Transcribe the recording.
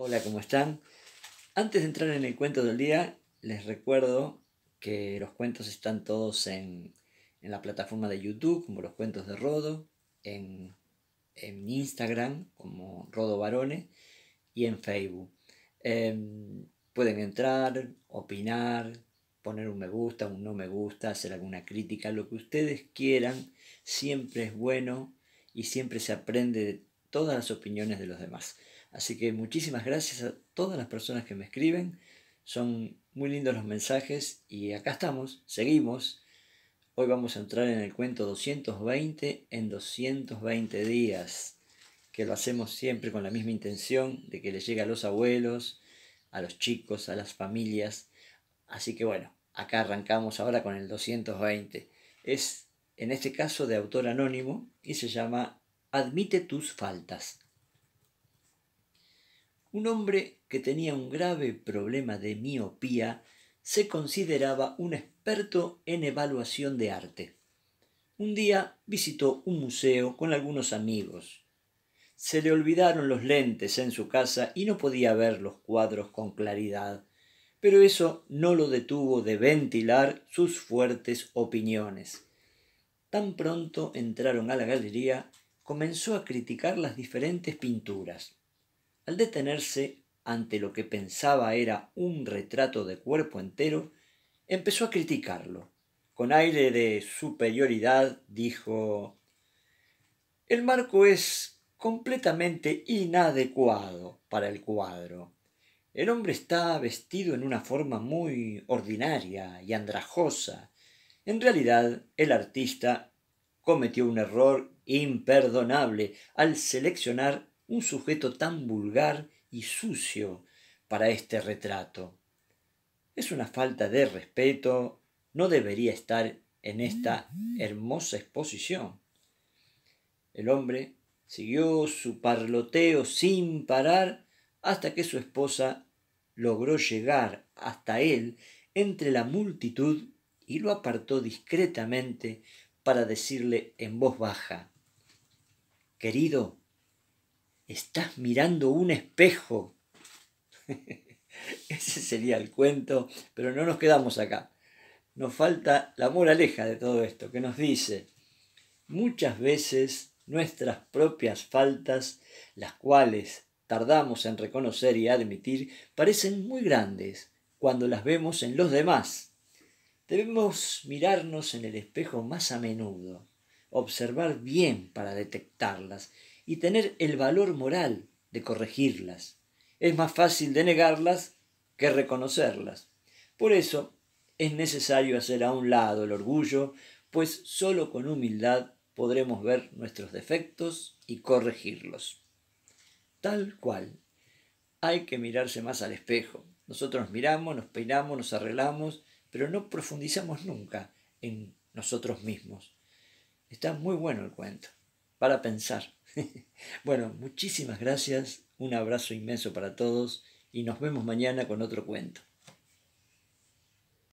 Hola, ¿cómo están? Antes de entrar en el cuento del día, les recuerdo que los cuentos están todos en, la plataforma de YouTube, como los cuentos de Rodo, en, Instagram, como Rodo Barone, y en Facebook. Em, pueden entrar, opinar, poner un me gusta, un no me gusta, hacer alguna crítica, lo que ustedes quieran, siempre es bueno y siempre se aprende de todas las opiniones de los demás. Así que muchísimas gracias a todas las personas que me escriben. Son muy lindos los mensajes y acá estamos, seguimos. Hoy vamos a entrar en el cuento 220 en 220 días, que lo hacemos siempre con la misma intención de que le llegue a los abuelos, a los chicos, a las familias. Así que bueno, acá arrancamos ahora con el 220. Es en este caso de autor anónimo y se llama admite tus faltas. Un hombre que tenía un grave problema de miopía se consideraba un experto en evaluación de arte. Un día visitó un museo con algunos amigos. Se le olvidaron los lentes en su casa y no podía ver los cuadros con claridad, pero eso no lo detuvo de ventilar sus fuertes opiniones. Tan pronto entraron a la galería comenzó a criticar las diferentes pinturas. Al detenerse ante lo que pensaba era un retrato de cuerpo entero, empezó a criticarlo. Con aire de superioridad dijo El marco es completamente inadecuado para el cuadro. El hombre está vestido en una forma muy ordinaria y andrajosa. En realidad, el artista cometió un error imperdonable al seleccionar un sujeto tan vulgar y sucio para este retrato. Es una falta de respeto, no debería estar en esta hermosa exposición. El hombre siguió su parloteo sin parar hasta que su esposa logró llegar hasta él entre la multitud y lo apartó discretamente para decirle en voz baja, Querido, estás mirando un espejo. Ese sería el cuento, pero no nos quedamos acá. Nos falta la moraleja de todo esto, que nos dice, muchas veces nuestras propias faltas, las cuales tardamos en reconocer y admitir, parecen muy grandes cuando las vemos en los demás Debemos mirarnos en el espejo más a menudo, observar bien para detectarlas y tener el valor moral de corregirlas. Es más fácil denegarlas que reconocerlas. Por eso es necesario hacer a un lado el orgullo, pues solo con humildad podremos ver nuestros defectos y corregirlos. Tal cual. Hay que mirarse más al espejo. Nosotros miramos, nos peinamos, nos arreglamos pero no profundizamos nunca en nosotros mismos. Está muy bueno el cuento, para pensar. bueno, muchísimas gracias, un abrazo inmenso para todos y nos vemos mañana con otro cuento.